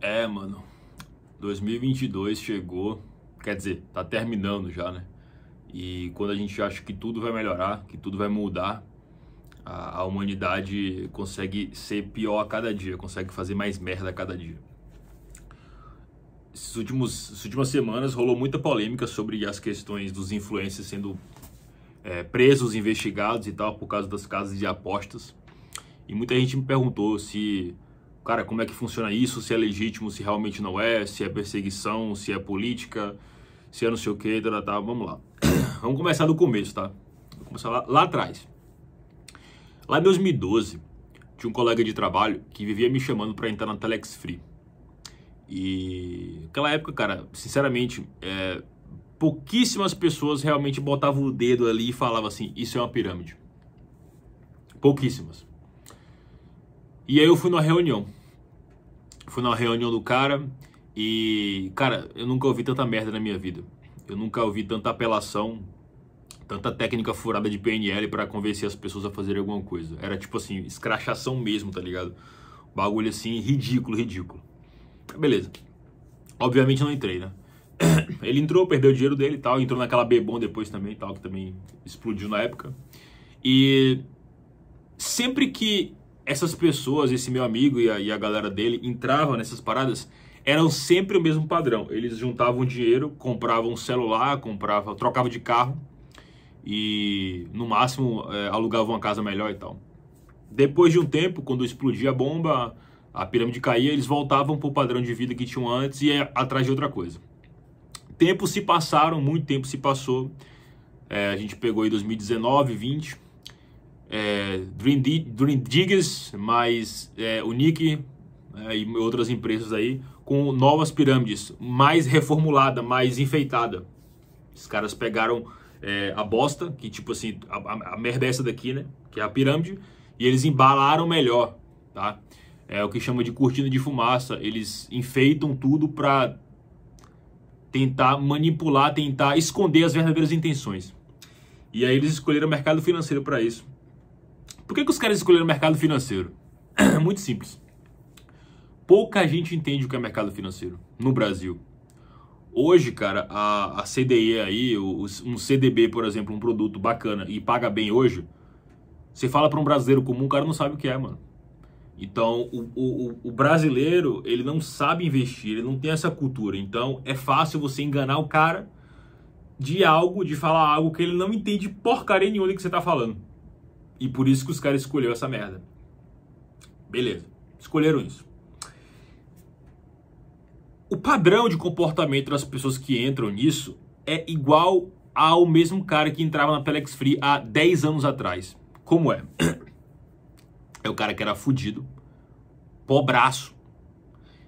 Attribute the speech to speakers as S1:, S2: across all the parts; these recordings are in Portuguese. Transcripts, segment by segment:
S1: É, mano. 2022 chegou, quer dizer, tá terminando já, né? E quando a gente acha que tudo vai melhorar, que tudo vai mudar, a, a humanidade consegue ser pior a cada dia, consegue fazer mais merda a cada dia. Essas últimos, essas últimas semanas rolou muita polêmica sobre as questões dos influencers sendo é, presos, investigados e tal, por causa das casas de apostas. E muita gente me perguntou se cara, como é que funciona isso, se é legítimo, se realmente não é, se é perseguição, se é política, se é não sei o que, tá, tá, tá, vamos lá. vamos começar do começo, tá? Vamos começar lá, lá atrás. Lá em 2012, tinha um colega de trabalho que vivia me chamando para entrar na Telex Free. E naquela época, cara, sinceramente, é, pouquíssimas pessoas realmente botavam o dedo ali e falavam assim, isso é uma pirâmide. Pouquíssimas. E aí eu fui numa reunião fui na reunião do cara e, cara, eu nunca ouvi tanta merda na minha vida. Eu nunca ouvi tanta apelação, tanta técnica furada de PNL para convencer as pessoas a fazerem alguma coisa. Era tipo assim, escrachação mesmo, tá ligado? Bagulho assim, ridículo, ridículo. Beleza. Obviamente não entrei, né? Ele entrou, perdeu o dinheiro dele e tal, entrou naquela Bebom depois também tal, que também explodiu na época. E sempre que essas pessoas, esse meu amigo e a, e a galera dele entravam nessas paradas, eram sempre o mesmo padrão. Eles juntavam dinheiro, compravam um celular, comprava trocavam de carro e no máximo é, alugavam uma casa melhor e tal. Depois de um tempo, quando explodia a bomba, a pirâmide caía, eles voltavam para o padrão de vida que tinham antes e atrás de outra coisa. Tempos se passaram, muito tempo se passou. É, a gente pegou em 2019, 20 é, Dream, Dream Diggers, mais é, o Nick é, e outras empresas aí, com novas pirâmides, mais reformulada, mais enfeitada. Os caras pegaram é, a bosta, que tipo assim, a, a, merda é essa daqui, né? Que é a pirâmide, e eles embalaram melhor, tá? É o que chama de cortina de fumaça. Eles enfeitam tudo para tentar manipular, tentar esconder as verdadeiras intenções. E aí eles escolheram o mercado financeiro para isso. Por que, que os caras escolheram o mercado financeiro? Muito simples. Pouca gente entende o que é mercado financeiro no Brasil. Hoje, cara, a, a CDE aí, um CDB, por exemplo, um produto bacana e paga bem hoje, você fala para um brasileiro comum, o cara não sabe o que é, mano. Então, o, o, o, brasileiro, ele não sabe investir, ele não tem essa cultura. Então, é fácil você enganar o cara de algo, de falar algo que ele não entende porcaria nenhuma do que você está falando. E por isso que os caras escolheram essa merda. Beleza, escolheram isso. O padrão de comportamento das pessoas que entram nisso é igual ao mesmo cara que entrava na Pelex Free há 10 anos atrás. Como é? É o cara que era fudido, pobraço,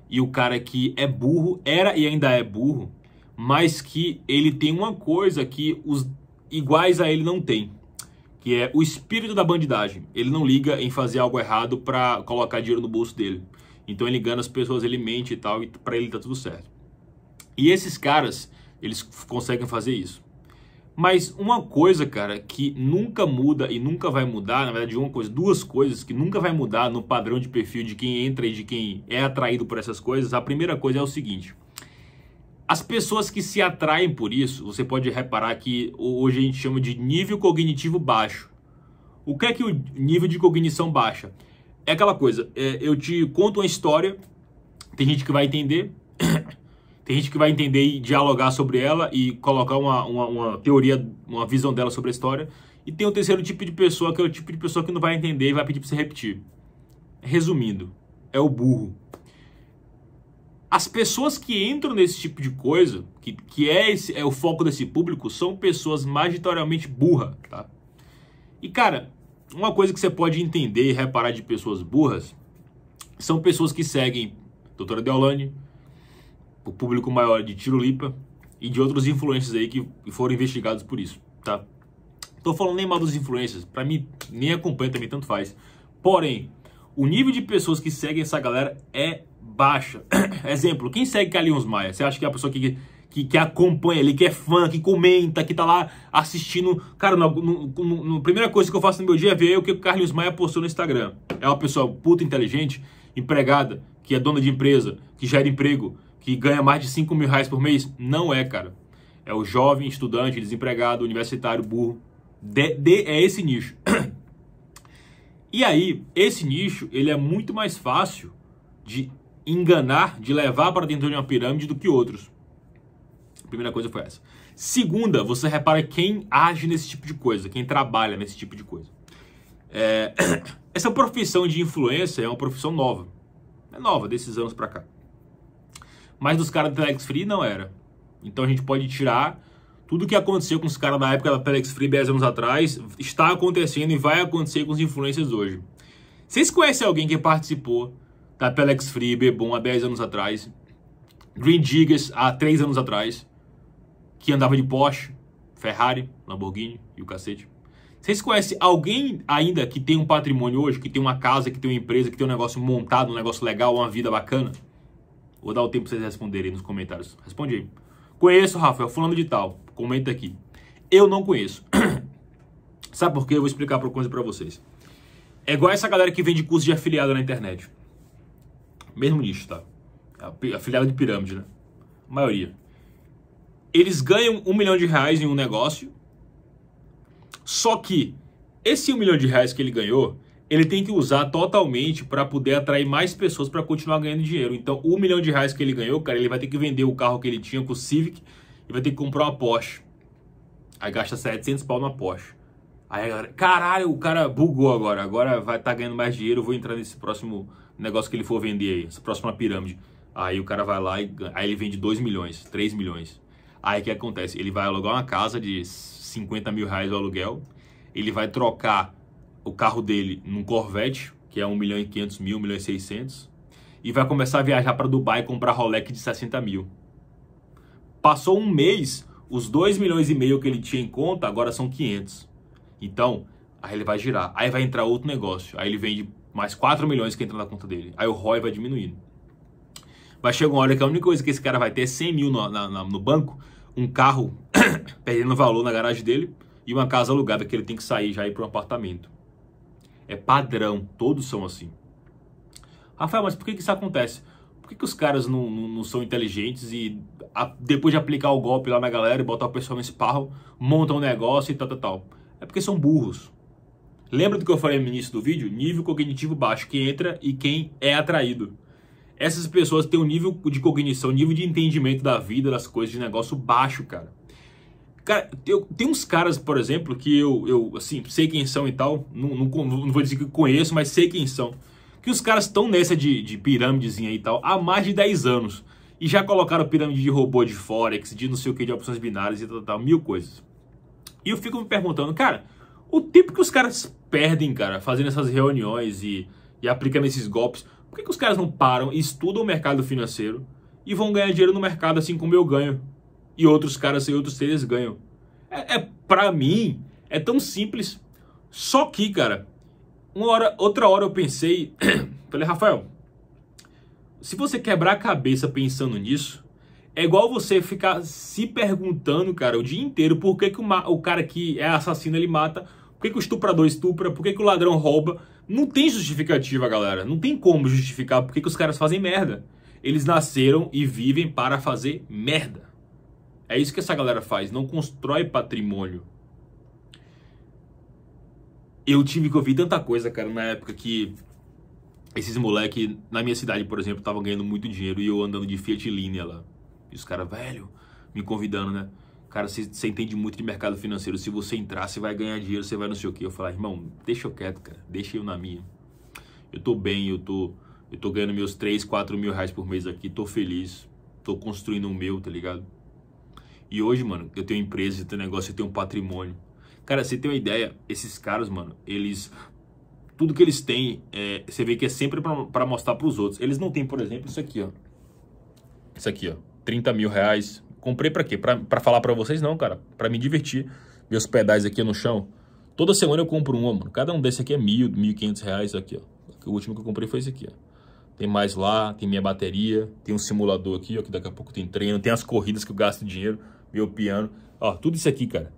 S1: e o cara que é burro, era e ainda é burro, mas que ele tem uma coisa que os iguais a ele não têm que é o espírito da bandidagem. Ele não liga em fazer algo errado para colocar dinheiro no bolso dele. Então ele engana as pessoas, ele mente e tal, e para ele tá tudo certo. E esses caras, eles conseguem fazer isso. Mas uma coisa, cara, que nunca muda e nunca vai mudar, na verdade, uma coisa, duas coisas que nunca vai mudar no padrão de perfil de quem entra e de quem é atraído por essas coisas. A primeira coisa é o seguinte: as pessoas que se atraem por isso, você pode reparar que hoje a gente chama de nível cognitivo baixo. O que é que o nível de cognição baixa? É aquela coisa, é, eu te conto uma história, tem gente que vai entender, tem gente que vai entender e dialogar sobre ela e colocar uma, uma, uma teoria, uma visão dela sobre a história. E tem o um terceiro tipo de pessoa, que é o tipo de pessoa que não vai entender e vai pedir para você repetir. Resumindo, é o burro. As pessoas que entram nesse tipo de coisa, que, que é, esse, é o foco desse público, são pessoas majoritariamente burras tá? E, cara, uma coisa que você pode entender e reparar de pessoas burras são pessoas que seguem Doutora Deolane, o público maior de Tirolipa e de outros influencers aí que foram investigados por isso, tá? Tô falando nem mal dos influencers, para mim nem acompanha também tanto faz. Porém, o nível de pessoas que seguem essa galera é baixa. Exemplo, quem segue Carlinhos Maia? Você acha que é a pessoa que, que, que, acompanha ali, que é fã, que comenta, que tá lá assistindo. Cara, a primeira coisa que eu faço no meu dia é ver o que o Carlinhos Maia postou no Instagram. É uma pessoa puta inteligente, empregada, que é dona de empresa, que gera emprego, que ganha mais de 5 mil reais por mês? Não é, cara. É o jovem, estudante, desempregado, universitário, burro. De, de, é esse nicho. E aí, esse nicho, ele é muito mais fácil de enganar, de levar para dentro de uma pirâmide do que outros. A primeira coisa foi essa. Segunda, você repara quem age nesse tipo de coisa, quem trabalha nesse tipo de coisa. É... Essa profissão de influência é uma profissão nova. É nova, desses anos para cá. Mas dos caras do Telex Free não era. Então a gente pode tirar tudo que aconteceu com os caras na época da Pelex Free 10 anos atrás está acontecendo e vai acontecer com os influencers hoje. Vocês conhecem alguém que participou da Pelex Free Bebom há 10 anos atrás? Green Diggers há 3 anos atrás? Que andava de Porsche, Ferrari, Lamborghini e o cacete? Vocês conhecem alguém ainda que tem um patrimônio hoje, que tem uma casa, que tem uma empresa, que tem um negócio montado, um negócio legal, uma vida bacana? Vou dar o tempo pra vocês responderem nos comentários. Responde aí. Conheço, Rafael, fulano de tal comenta aqui. Eu não conheço. Sabe por quê? Eu vou explicar por coisa para vocês. É igual essa galera que vende curso de afiliado na internet. Mesmo nicho, tá? É afiliado de pirâmide, né? A maioria. Eles ganham um milhão de reais em um negócio. Só que esse um milhão de reais que ele ganhou, ele tem que usar totalmente para poder atrair mais pessoas para continuar ganhando dinheiro. Então, um milhão de reais que ele ganhou, cara, ele vai ter que vender o carro que ele tinha com o Civic e vai ter que comprar uma Porsche. Aí gasta 700 pau na Porsche. Aí a galera, caralho, o cara bugou agora. Agora vai estar tá ganhando mais dinheiro, eu vou entrar nesse próximo negócio que ele for vender aí, essa próxima pirâmide. Aí o cara vai lá e aí ele vende 2 milhões, 3 milhões. Aí o que acontece? Ele vai alugar uma casa de 50 mil reais o aluguel, ele vai trocar o carro dele num Corvette, que é 1 milhão e 500 mil, 1 milhão e 600, e vai começar a viajar para Dubai e comprar Rolex de 60 mil. Passou um mês, os 2 milhões e meio que ele tinha em conta agora são 500. Então, aí ele vai girar. Aí vai entrar outro negócio. Aí ele vende mais 4 milhões que entra na conta dele. Aí o ROI vai diminuindo. Vai chegar uma hora que a única coisa que esse cara vai ter é 100 mil no, na, na, no banco, um carro perdendo valor na garagem dele e uma casa alugada que ele tem que sair já ir para um apartamento. É padrão, todos são assim. Rafael, mas por que, que isso acontece? por que, que os caras não, não, não são inteligentes e a, depois de aplicar o golpe lá na galera e botar o pessoal no esparro, montam um negócio e tal, tal, tal? É porque são burros. Lembra do que eu falei no início do vídeo? Nível cognitivo baixo, quem entra e quem é atraído. Essas pessoas têm um nível de cognição, nível de entendimento da vida, das coisas, de negócio baixo, cara. Cara, eu, tem uns caras, por exemplo, que eu, eu assim, sei quem são e tal. Não, não, não vou dizer que conheço, mas sei quem são que os caras estão nessa de, de pirâmidezinha e tal há mais de 10 anos. E já colocaram pirâmide de robô de Forex, de não sei o que, de opções binárias e tal, tal mil coisas. E eu fico me perguntando, cara, o tempo que os caras perdem, cara, fazendo essas reuniões e, e aplicando esses golpes, por que, que os caras não param, estudam o mercado financeiro e vão ganhar dinheiro no mercado assim como eu ganho? E outros caras e outros seres ganham. É, é para mim, é tão simples. Só que, cara, uma hora, outra hora eu pensei, falei, Rafael, se você quebrar a cabeça pensando nisso, é igual você ficar se perguntando, cara, o dia inteiro, por que, que o, o cara que é assassino ele mata, por que, que o estuprador estupra, por que, que o ladrão rouba. Não tem justificativa, galera. Não tem como justificar por que, que os caras fazem merda. Eles nasceram e vivem para fazer merda. É isso que essa galera faz, não constrói patrimônio eu tive que ouvir tanta coisa, cara, na época que esses moleque na minha cidade, por exemplo, estavam ganhando muito dinheiro e eu andando de Fiat Linea lá. E os caras, velho, me convidando, né? Cara, você, entende muito de mercado financeiro. Se você entrar, você vai ganhar dinheiro, você vai não sei o quê. Eu falar irmão, deixa eu quieto, cara. Deixa eu na minha. Eu tô bem, eu tô, eu tô ganhando meus 3, 4 mil reais por mês aqui, tô feliz. Tô construindo o meu, tá ligado? E hoje, mano, eu tenho empresa, eu tenho negócio, eu tenho patrimônio. Cara, você tem uma ideia, esses caras, mano, eles tudo que eles têm, é, você vê que é sempre para mostrar para os outros. Eles não têm, por exemplo, isso aqui, ó. Isso aqui, ó. 30 mil reais. Comprei para quê? Para falar para vocês? Não, cara. Para me divertir. Meus pedais aqui no chão. Toda semana eu compro um, mano. Cada um desse aqui é mil, mil e quinhentos reais aqui, ó. O último que eu comprei foi esse aqui, ó. Tem mais lá, tem minha bateria, tem um simulador aqui, ó, que daqui a pouco tem treino, tem as corridas que eu gasto dinheiro, meu piano. Ó, tudo isso aqui, cara.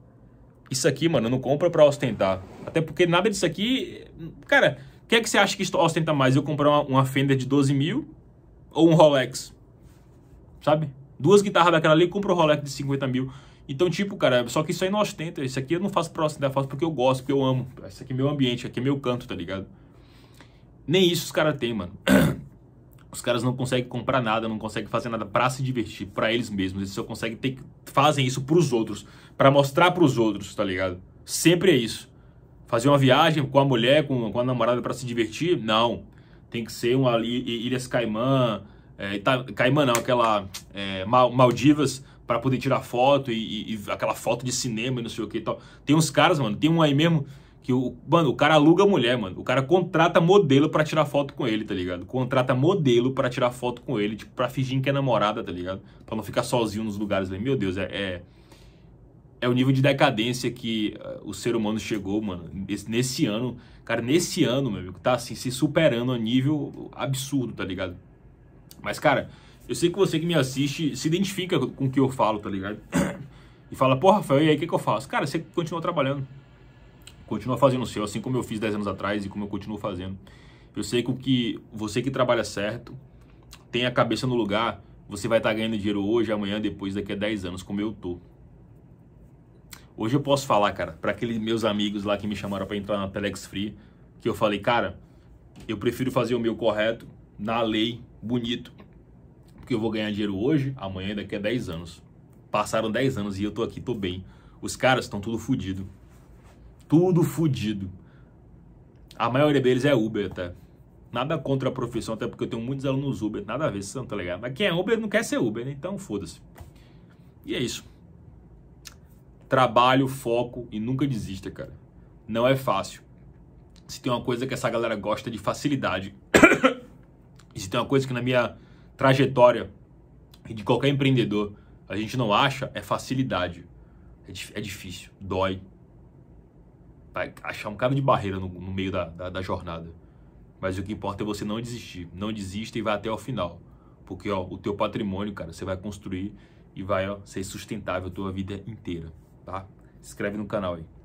S1: Isso aqui, mano, não compra pra ostentar. Até porque nada disso aqui... Cara, o que é que você acha que ostenta mais? Eu comprar uma, uma Fender de 12 mil ou um Rolex? Sabe? Duas guitarras daquela ali, compro um Rolex de 50 mil. Então, tipo, cara, só que isso aí não ostenta. Isso aqui eu não faço pra ostentar, faço porque eu gosto, porque eu amo. Isso aqui é meu ambiente, aqui é meu canto, tá ligado? Nem isso os caras têm, mano. Os caras não conseguem comprar nada, não conseguem fazer nada para se divertir, para eles mesmos. Eles só conseguem ter, fazem isso para os outros, para mostrar para os outros, tá ligado? Sempre é isso. Fazer uma viagem com a mulher, com, com a namorada para se divertir? Não. Tem que ser uma Ilhas Caimã, é, Ita, Caimã não, aquela é, Maldivas para poder tirar foto e, e, e, aquela foto de cinema e não sei o que e tal. Tem uns caras, mano, tem um aí mesmo que o. Mano, o cara aluga mulher, mano. O cara contrata modelo para tirar foto com ele, tá ligado? Contrata modelo para tirar foto com ele, tipo, pra fingir que é namorada, tá ligado? Pra não ficar sozinho nos lugares ali. Meu Deus, é. é... é o nível de decadência que uh, o ser humano chegou, mano. Nesse, nesse ano, cara, nesse ano, meu amigo, tá assim, se superando a nível absurdo, tá ligado? Mas, cara, eu sei que você que me assiste se identifica com o que eu falo, tá ligado? E fala, porra, Rafael, e aí o que, que eu faço? Cara, você continua trabalhando. Continua fazendo o seu, assim como eu fiz 10 anos atrás e como eu continuo fazendo. Eu sei que, o que você que trabalha certo, tem a cabeça no lugar, você vai estar ganhando dinheiro hoje, amanhã, depois, daqui a 10 anos, como eu tô. Hoje eu posso falar, cara, para aqueles meus amigos lá que me chamaram para entrar na Telex Free, que eu falei, cara, eu prefiro fazer o meu correto, na lei, bonito, porque eu vou ganhar dinheiro hoje, amanhã, daqui a 10 anos. Passaram 10 anos e eu tô aqui, tô bem. Os caras estão tudo fodido. Tudo fudido. A maioria deles é Uber, tá? Nada contra a profissão, até porque eu tenho muitos alunos Uber, nada a ver, vocês não tá ligado? Mas quem é Uber não quer ser Uber, né? Então foda-se. E é isso. Trabalho, foco e nunca desista, cara. Não é fácil. Se tem uma coisa que essa galera gosta de facilidade. e se tem uma coisa que na minha trajetória e de qualquer empreendedor a gente não acha, é facilidade. É, é difícil, dói, vai achar um cara de barreira no, no meio da, da, da, jornada. Mas o que importa é você não desistir. Não desista e vai até o final. Porque ó, o teu patrimônio, cara, você vai construir e vai ó, ser sustentável a tua vida inteira, tá? Se inscreve no canal aí.